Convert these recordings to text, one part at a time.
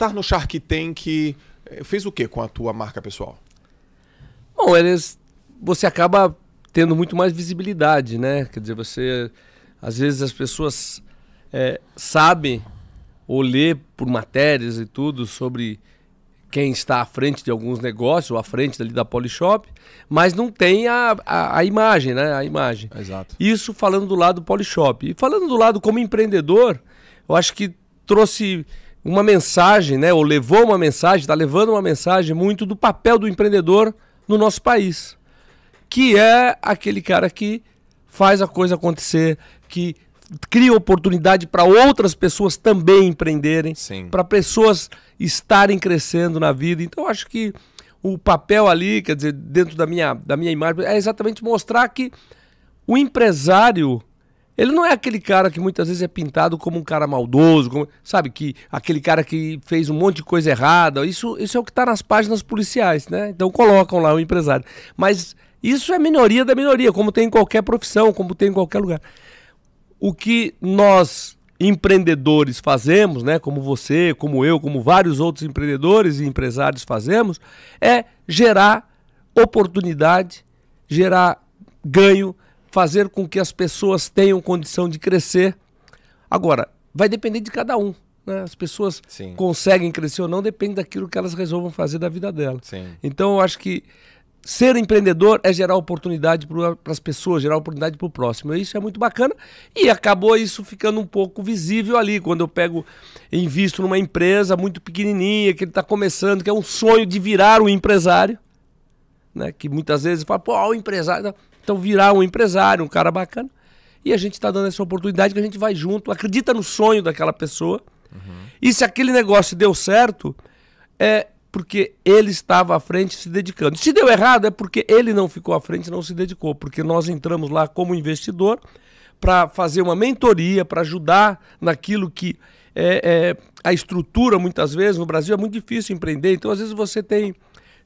Estar no Shark Tank eh, fez o que com a tua marca pessoal? Bom, eles, você acaba tendo muito mais visibilidade, né? Quer dizer, você. Às vezes as pessoas é, sabem ou lê por matérias e tudo sobre quem está à frente de alguns negócios, ou à frente ali da Polishop, mas não tem a, a, a, imagem, né? A imagem. Exato. Isso falando do lado Polishop. E falando do lado como empreendedor, eu acho que trouxe uma mensagem, né, ou levou uma mensagem, está levando uma mensagem muito do papel do empreendedor no nosso país, que é aquele cara que faz a coisa acontecer, que cria oportunidade para outras pessoas também empreenderem, para pessoas estarem crescendo na vida. Então, acho que o papel ali, quer dizer, dentro da minha, da minha imagem, é exatamente mostrar que o empresário ele não é aquele cara que muitas vezes é pintado como um cara maldoso, como, sabe? que Aquele cara que fez um monte de coisa errada. Isso, isso é o que está nas páginas policiais, né? Então colocam lá o empresário. Mas isso é minoria da minoria, como tem em qualquer profissão, como tem em qualquer lugar. O que nós empreendedores fazemos, né, como você, como eu, como vários outros empreendedores e empresários fazemos, é gerar oportunidade, gerar ganho, fazer com que as pessoas tenham condição de crescer. Agora, vai depender de cada um. Né? As pessoas Sim. conseguem crescer ou não, depende daquilo que elas resolvam fazer da vida delas. Sim. Então, eu acho que ser empreendedor é gerar oportunidade para as pessoas, gerar oportunidade para o próximo. Isso é muito bacana e acabou isso ficando um pouco visível ali. Quando eu pego, invisto numa empresa muito pequenininha, que ele está começando, que é um sonho de virar um empresário, né? que muitas vezes fala, pô, o empresário... Não. Né? Então virar um empresário, um cara bacana. E a gente está dando essa oportunidade que a gente vai junto, acredita no sonho daquela pessoa. Uhum. E se aquele negócio deu certo, é porque ele estava à frente se dedicando. Se deu errado, é porque ele não ficou à frente, não se dedicou. Porque nós entramos lá como investidor para fazer uma mentoria, para ajudar naquilo que é, é, a estrutura, muitas vezes, no Brasil é muito difícil empreender. Então, às vezes, você tem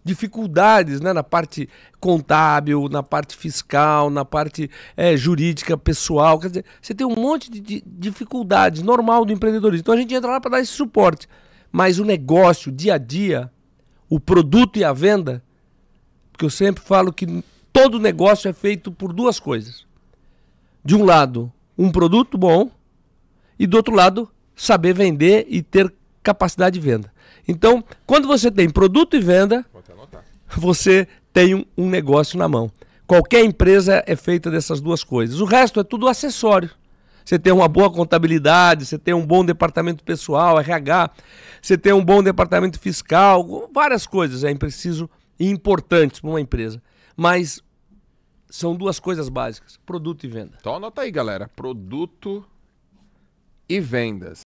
dificuldades né, na parte contábil, na parte fiscal, na parte é, jurídica, pessoal. Quer dizer, você tem um monte de dificuldades normal do empreendedorismo. Então a gente entra lá para dar esse suporte. Mas o negócio, o dia a dia, o produto e a venda, porque eu sempre falo que todo negócio é feito por duas coisas. De um lado, um produto bom, e do outro lado, saber vender e ter capacidade de venda. Então, quando você tem produto e venda, você tem um negócio na mão. Qualquer empresa é feita dessas duas coisas. O resto é tudo acessório. Você tem uma boa contabilidade, você tem um bom departamento pessoal, RH, você tem um bom departamento fiscal, várias coisas é preciso e importantes para uma empresa. Mas são duas coisas básicas: produto e venda. Então anota aí, galera: produto e vendas.